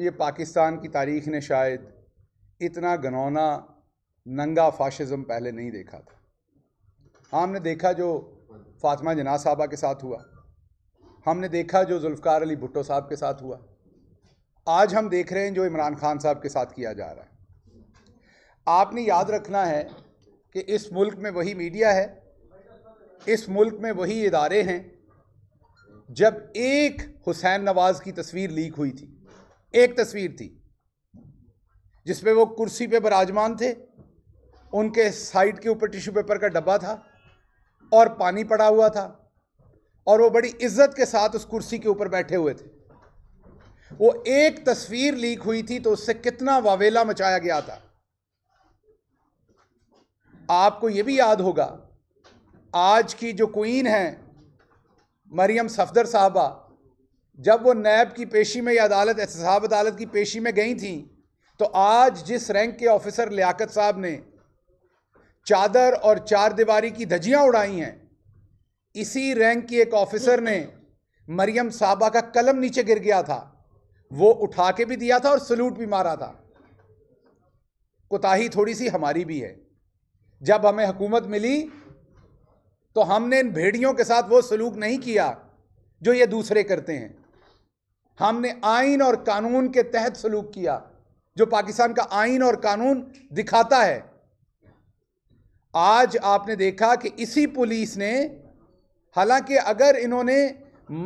ये पाकिस्तान की तारीख ने शायद इतना गनौना नंगा फाशिज़म पहले नहीं देखा था हमने देखा जो फातिमा जना साहबा के साथ हुआ हमने देखा जो जुल्फ़ार अली भुट्टो साहब के साथ हुआ आज हम देख रहे हैं जो इमरान खान साहब के साथ किया जा रहा है आपने याद रखना है कि इस मुल्क में वही मीडिया है इस मुल्क में वही इदारे हैं जब एक हुसैन नवाज़ की तस्वीर लीक हुई थी एक तस्वीर थी जिसमें वो कुर्सी पे बराजमान थे उनके साइड के ऊपर टिश्यू पेपर का डब्बा था और पानी पड़ा हुआ था और वो बड़ी इज्जत के साथ उस कुर्सी के ऊपर बैठे हुए थे वो एक तस्वीर लीक हुई थी तो उससे कितना वावेला मचाया गया था आपको ये भी याद होगा आज की जो क्वीन है मरियम सफदर साहबा जब वो नैब की पेशी में या अदालत एहतसाब अदालत की पेशी में गई थी तो आज जिस रैंक के ऑफिसर लियाकत साहब ने चादर और चार दीवारी की धजियाँ उड़ाई हैं इसी रैंक की एक ऑफिसर ने मरियम साहबा का कलम नीचे गिर गया था वो उठा के भी दिया था और सल्यूट भी मारा था कोताही थोड़ी सी हमारी भी है जब हमें हुकूमत मिली तो हमने इन भेड़ियों के साथ वो सलूक नहीं किया जो ये दूसरे करते हैं हमने आइन और कानून के तहत सलूक किया जो पाकिस्तान का आइन और कानून दिखाता है आज आपने देखा कि इसी पुलिस ने हालांकि अगर इन्होंने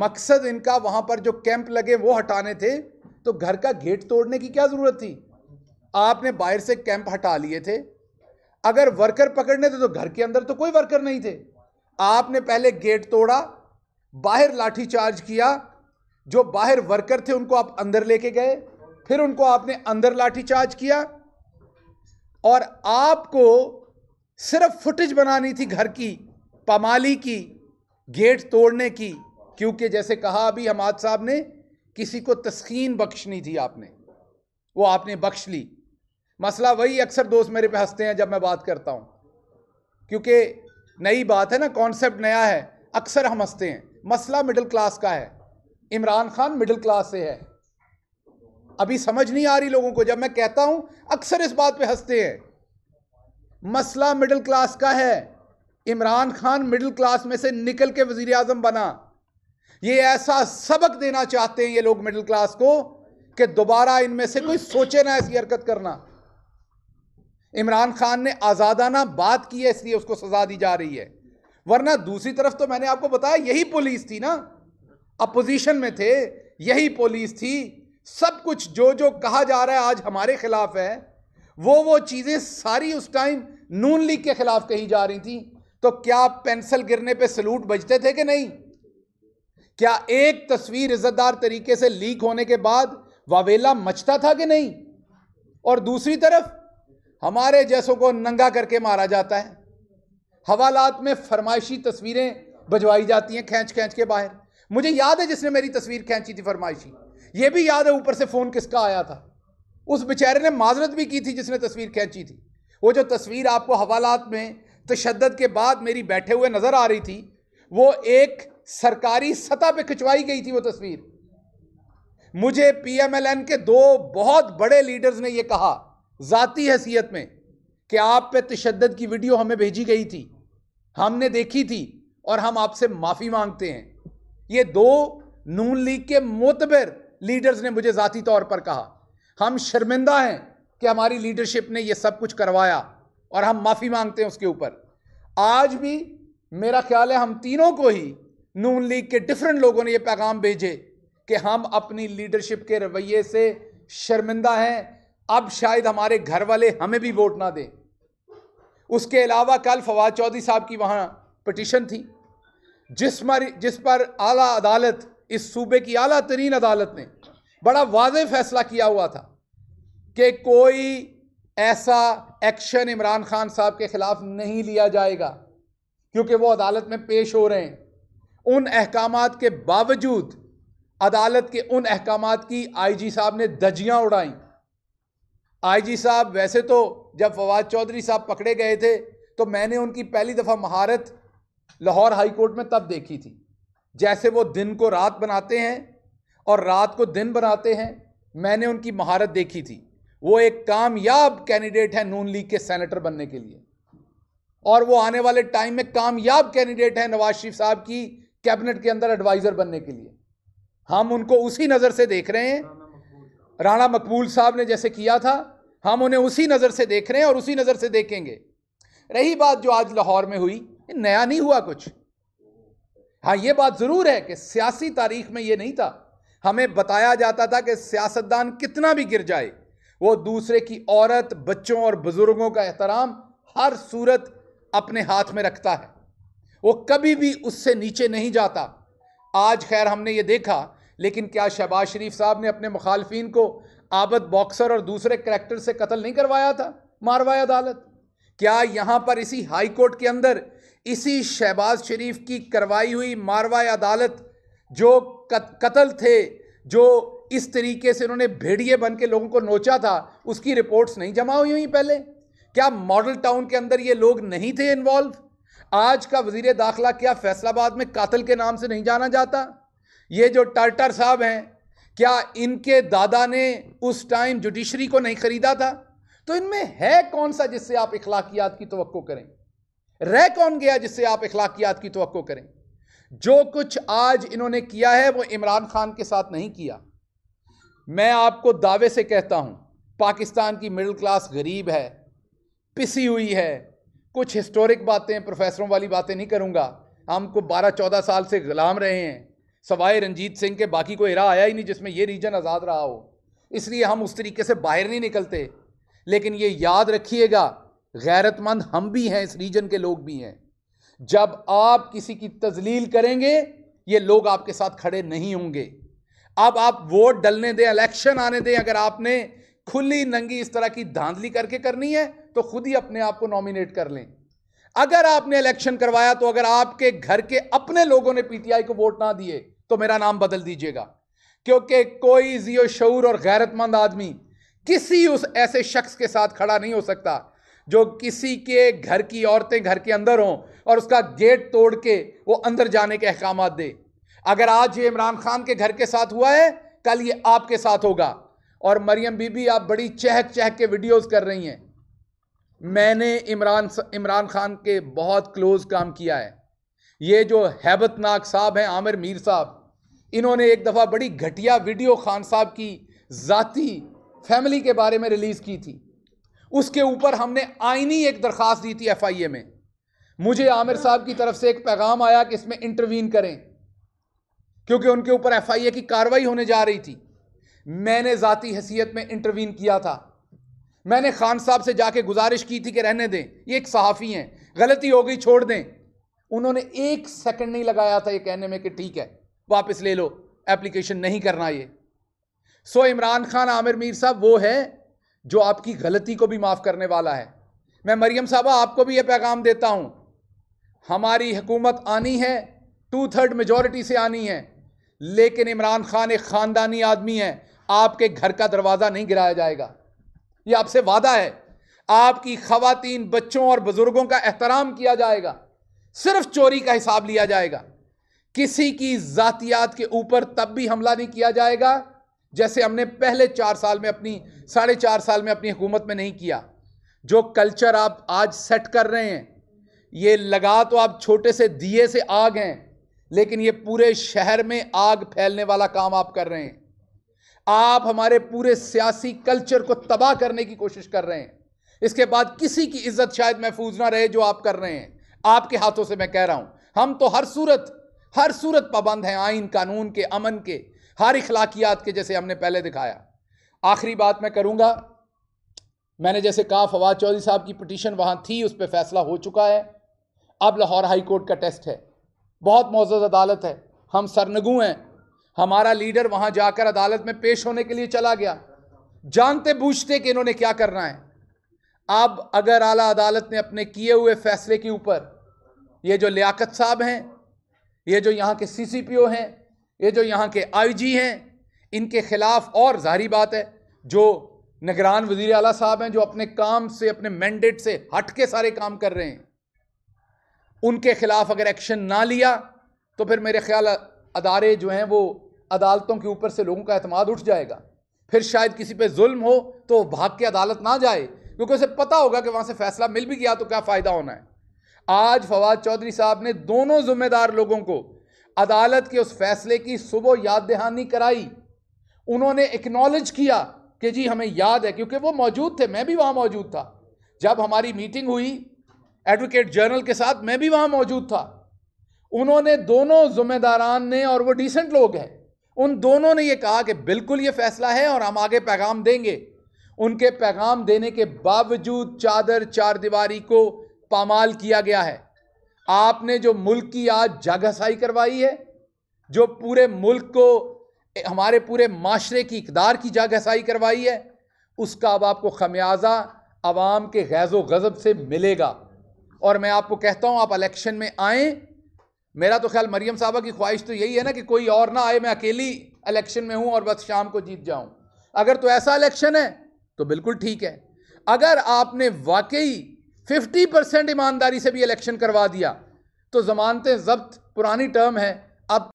मकसद इनका वहां पर जो कैंप लगे वो हटाने थे तो घर का गेट तोड़ने की क्या जरूरत थी आपने बाहर से कैंप हटा लिए थे अगर वर्कर पकड़ने थे तो घर के अंदर तो कोई वर्कर नहीं थे आपने पहले गेट तोड़ा बाहर लाठी चार्ज किया जो बाहर वर्कर थे उनको आप अंदर लेके गए फिर उनको आपने अंदर लाठीचार्ज किया और आपको सिर्फ फुटेज बनानी थी घर की पमाली की गेट तोड़ने की क्योंकि जैसे कहा अभी हमाद साहब ने किसी को तस्कीन बख्शनी थी आपने वो आपने बख्श ली मसला वही अक्सर दोस्त मेरे पे हंसते हैं जब मैं बात करता हूँ क्योंकि नई बात है ना कॉन्सेप्ट नया है अक्सर हम हंसते हैं मसला मिडिल क्लास का है इमरान खान मिडिल क्लास से है अभी समझ नहीं आ रही लोगों को जब मैं कहता हूं अक्सर इस बात पे हंसते हैं मसला मिडिल क्लास का है इमरान खान मिडिल क्लास में से निकल के वजीर आजम बना ये ऐसा सबक देना चाहते हैं ये लोग मिडिल क्लास को कि दोबारा इनमें से कोई सोचे ना ऐसी हरकत करना इमरान खान ने आज़ादाना बात की है इसलिए उसको सजा दी जा रही है वरना दूसरी तरफ तो मैंने आपको बताया यही पुलिस थी ना अपोजिशन में थे यही पुलिस थी सब कुछ जो जो कहा जा रहा है आज हमारे खिलाफ है वो वो चीज़ें सारी उस टाइम नून लीग के खिलाफ कही जा रही थी तो क्या पेंसिल गिरने पे सलूट बजते थे कि नहीं क्या एक तस्वीर इज्जतदार तरीके से लीक होने के बाद वावेला मचता था कि नहीं और दूसरी तरफ हमारे जैसों को नंगा करके मारा जाता है हवालात में फरमाइशी तस्वीरें भजवाई जाती हैं खींच खींच के बाहर मुझे याद है जिसने मेरी तस्वीर खींची थी फरमाइशी ये भी याद है ऊपर से फ़ोन किसका आया था उस बेचारे ने माजरत भी की थी जिसने तस्वीर खींची थी वो जो तस्वीर आपको हवालात में तशद के बाद मेरी बैठे हुए नज़र आ रही थी वो एक सरकारी सतह पर खिंचवाई गई थी वो तस्वीर मुझे पीएमएलएन के दो बहुत बड़े लीडर्स ने यह कहा ज़ाती हैसियत में कि आप पे तशद की वीडियो हमें भेजी गई थी हमने देखी थी और हम आपसे माफ़ी मांगते हैं ये दो नून लीग के मोतबर लीडर्स ने मुझे ज़ाती तौर पर कहा हम शर्मिंदा हैं कि हमारी लीडरशिप ने ये सब कुछ करवाया और हम माफ़ी मांगते हैं उसके ऊपर आज भी मेरा ख्याल है हम तीनों को ही नून लीग के डिफरेंट लोगों ने ये पैगाम भेजे कि हम अपनी लीडरशिप के रवैये से शर्मिंदा हैं अब शायद हमारे घर वाले हमें भी वोट ना दें उसके अलावा कल फवाद चौधरी साहब की वहाँ पटिशन थी जिस पर जिस पर आला अदालत इस सूबे की आला तरीन अदालत ने बड़ा वाज फैसला किया हुआ था कि कोई ऐसा एक्शन इमरान खान साहब के ख़िलाफ़ नहीं लिया जाएगा क्योंकि वो अदालत में पेश हो रहे हैं उन अहकाम के बावजूद अदालत के उन अहकाम की आई जी साहब ने धजियाँ उड़ाई आई जी साहब वैसे तो जब फवाद चौधरी साहब पकड़े गए थे तो मैंने उनकी पहली दफ़ा महारत लाहौर हाईकोर्ट में तब देखी थी जैसे वो दिन को रात बनाते हैं और रात को दिन बनाते हैं मैंने उनकी महारत देखी थी वो एक कामयाब कैंडिडेट है नून लीग के सेनेटर बनने के लिए और वो आने वाले टाइम में कामयाब कैंडिडेट है नवाज शरीफ साहब की कैबिनेट के अंदर एडवाइज़र बनने के लिए हम उनको उसी नज़र से देख रहे हैं राणा मकबूल साहब ने जैसे किया था हम उन्हें उसी नज़र से देख रहे हैं और उसी नज़र से देखेंगे रही बात जो आज लाहौर में हुई नया नहीं हुआ कुछ हाँ ये बात जरूर है कि सियासी तारीख में ये नहीं था हमें बताया जाता था कि सियासतदान कितना भी गिर जाए वो दूसरे की औरत बच्चों और बुजुर्गों का एहतराम हर सूरत अपने हाथ में रखता है वो कभी भी उससे नीचे नहीं जाता आज खैर हमने ये देखा लेकिन क्या शहबाज शरीफ साहब ने अपने मुखालफी को आबद बॉक्सर और दूसरे करेक्टर से कत्ल नहीं करवाया था मारवाया अदालत क्या यहाँ पर इसी हाईकोर्ट के अंदर इसी शहबाज शरीफ की करवाई हुई मारवा अदालत जो कत्ल थे जो इस तरीके से उन्होंने भेड़िए बन के लोगों को नोचा था उसकी रिपोर्ट्स नहीं जमा हुई हुई पहले क्या मॉडल टाउन के अंदर ये लोग नहीं थे इन्वॉल्व आज का वजीर दाखिला क्या फैसलाबाद में कातल के नाम से नहीं जाना जाता ये जो टर्टर साहब हैं क्या इनके दादा ने उस टाइम जुडिशरी को नहीं खरीदा था तो इनमें है कौन सा जिससे आप इखलाकियात की तो करें रह कौन गया जिससे आप इखलाकियात की तो करें जो कुछ आज इन्होंने किया है वो इमरान खान के साथ नहीं किया मैं आपको दावे से कहता हूं पाकिस्तान की मिडिल क्लास गरीब है पिसी हुई है कुछ हिस्टोरिक बातें प्रोफेसरों वाली बातें नहीं करूंगा हमको बारह चौदह साल से गुलाम रहे हैं सवाए रंजीत सिंह के बाकी कोई इरा आया ही नहीं जिसमें ये रीजन आज़ाद रहा हो इसलिए हम उस तरीके से बाहर नहीं निकलते लेकिन ये याद रखिएगा गैरतमंद हम भी हैं इस रीजन के लोग भी हैं जब आप किसी की तजलील करेंगे ये लोग आपके साथ खड़े नहीं होंगे अब आप वोट डलने दें इलेक्शन आने दें अगर आपने खुली नंगी इस तरह की धांधली करके करनी है तो खुद ही अपने आप को नॉमिनेट कर लें अगर आपने इलेक्शन करवाया तो अगर आपके घर के अपने लोगों ने पीटीआई को वोट ना दिए तो मेरा नाम बदल दीजिएगा क्योंकि कोई जियो शूर और गैरतमंद आदमी किसी उस ऐसे शख्स के साथ खड़ा नहीं हो सकता जो किसी के घर की औरतें घर के अंदर हों और उसका गेट तोड़ के वो अंदर जाने के अहकाम दे अगर आज ये इमरान खान के घर के साथ हुआ है कल ये आपके साथ होगा और मरियम बीबी आप बड़ी चहक चहक के वीडियोस कर रही हैं मैंने इमरान इमरान खान के बहुत क्लोज काम किया है ये जो हैबतनाक साहब हैं आमिर मीर साहब इन्होंने एक दफ़ा बड़ी घटिया वीडियो खान साहब की ज़ाती फैमिली के बारे में रिलीज़ की थी उसके ऊपर हमने आईनी एक दरख्वास्त दी थी एफआईए में मुझे आमिर साहब की तरफ से एक पैगाम आया कि इसमें इंटरवीन करें क्योंकि उनके ऊपर एफआईए की कार्रवाई होने जा रही थी मैंने ज़ाती हैसियत में इंटरवीन किया था मैंने खान साहब से जाके गुजारिश की थी कि रहने दें ये एक सहाफ़ी हैं गलती हो गई छोड़ दें उन्होंने एक सेकंड नहीं लगाया था ये कहने में कि ठीक है वापस ले लो एप्लीकेशन नहीं करना ये सो इमरान खान आमिर मीर साहब वो है जो आपकी गलती को भी माफ़ करने वाला है मैं मरियम साहबा आपको भी यह पैगाम देता हूं हमारी हुकूमत आनी है टू थर्ड मेजोरिटी से आनी है लेकिन इमरान खान एक ख़ानदानी आदमी है आपके घर का दरवाज़ा नहीं गिराया जाएगा यह आपसे वादा है आपकी खातन बच्चों और बुज़ुर्गों का एहतराम किया जाएगा सिर्फ चोरी का हिसाब लिया जाएगा किसी की ज़ातियात के ऊपर तब भी हमला नहीं किया जाएगा जैसे हमने पहले चार साल में अपनी साढ़े चार साल में अपनी हुकूमत में नहीं किया जो कल्चर आप आज सेट कर रहे हैं ये लगा तो आप छोटे से दिए से आग हैं लेकिन ये पूरे शहर में आग फैलने वाला काम आप कर रहे हैं आप हमारे पूरे सियासी कल्चर को तबाह करने की कोशिश कर रहे हैं इसके बाद किसी की इज्जत शायद महफूज ना रहे जो आप कर रहे हैं आपके हाथों से मैं कह रहा हूं हम तो हर सूरत हर सूरत पाबंद हैं आइन कानून के अमन के हर इखलाकियात के जैसे हमने पहले दिखाया आखिरी बात मैं करूँगा मैंने जैसे कहा फवाद चौधरी साहब की पटिशन वहाँ थी उस पर फैसला हो चुका है अब लाहौर हाई कोर्ट का टेस्ट है बहुत मोजद अदालत है हम सरनगू हैं हमारा लीडर वहाँ जाकर अदालत में पेश होने के लिए चला गया जानते बूझते कि इन्होंने क्या करना है अब अगर आला अदालत ने अपने किए हुए फैसले के ऊपर ये जो लियाकत साहब हैं ये जो यहाँ के सी सी पी ओ हैं ये जो यहाँ के आईजी हैं इनके खिलाफ और जाहरी बात है जो निगरान वजीर अला साहब हैं जो अपने काम से अपने मैंडेट से हट के सारे काम कर रहे हैं उनके खिलाफ अगर एक्शन ना लिया तो फिर मेरे ख्याल अदारे जो हैं वो अदालतों के ऊपर से लोगों का अतमाद उठ जाएगा फिर शायद किसी पे जुल्म हो तो भाग के अदालत ना जाए क्योंकि उसे पता होगा कि वहाँ से फैसला मिल भी गया तो क्या फ़ायदा होना है आज फवाद चौधरी साहब ने दोनों जिम्मेदार लोगों को अदालत के उस फैसले की सुबह याद दहानी कराई उन्होंने एक्नॉलेज किया कि जी हमें याद है क्योंकि वो मौजूद थे मैं भी वहाँ मौजूद था जब हमारी मीटिंग हुई एडवोकेट जनरल के साथ मैं भी वहाँ मौजूद था उन्होंने दोनों जुम्मेदारान ने और वो डिसेंट लोग हैं उन दोनों ने ये कहा कि बिल्कुल ये फैसला है और हम आगे पैगाम देंगे उनके पैगाम देने के बावजूद चादर चार को पामाल किया गया है आपने जो मुल्क की आज जागहसाई करवाई है जो पूरे मुल्क को हमारे पूरे माशरे की इकदार की जागहसाई करवाई है उसका अब आपको खमियाजा आवाम के गैज़ गज़ब से मिलेगा और मैं आपको कहता हूँ आप इलेक्शन में आएँ मेरा तो ख्याल मरियम साहबा की ख्वाहिश तो यही है ना कि कोई और ना आए मैं अकेली इलेक्शन में हूँ और बस शाम को जीत जाऊँ अगर तो ऐसा इलेक्शन है तो बिल्कुल ठीक है अगर आपने वाकई फिफ्टी परसेंट ईमानदारी से भी इलेक्शन करवा दिया तो जमानतें जब्त पुरानी टर्म है अब